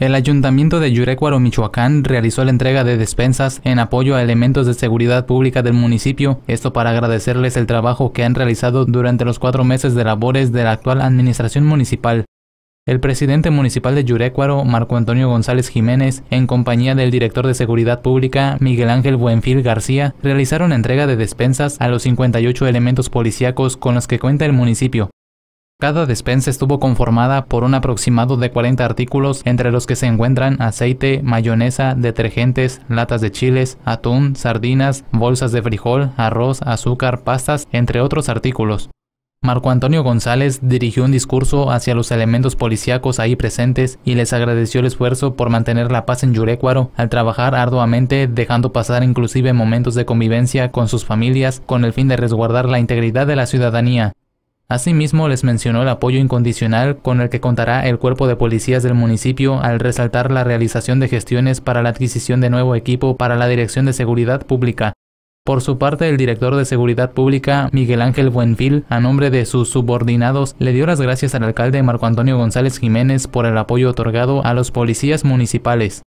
El ayuntamiento de Yurecuaro, Michoacán, realizó la entrega de despensas en apoyo a elementos de seguridad pública del municipio, esto para agradecerles el trabajo que han realizado durante los cuatro meses de labores de la actual administración municipal. El presidente municipal de Yurecuaro, Marco Antonio González Jiménez, en compañía del director de Seguridad Pública, Miguel Ángel Buenfil García, realizaron entrega de despensas a los 58 elementos policíacos con los que cuenta el municipio. Cada despensa estuvo conformada por un aproximado de 40 artículos, entre los que se encuentran aceite, mayonesa, detergentes, latas de chiles, atún, sardinas, bolsas de frijol, arroz, azúcar, pastas, entre otros artículos. Marco Antonio González dirigió un discurso hacia los elementos policíacos ahí presentes y les agradeció el esfuerzo por mantener la paz en Yurecuaro al trabajar arduamente, dejando pasar inclusive momentos de convivencia con sus familias con el fin de resguardar la integridad de la ciudadanía. Asimismo, les mencionó el apoyo incondicional con el que contará el cuerpo de policías del municipio al resaltar la realización de gestiones para la adquisición de nuevo equipo para la Dirección de Seguridad Pública. Por su parte, el director de Seguridad Pública, Miguel Ángel Buenfil, a nombre de sus subordinados, le dio las gracias al alcalde Marco Antonio González Jiménez por el apoyo otorgado a los policías municipales.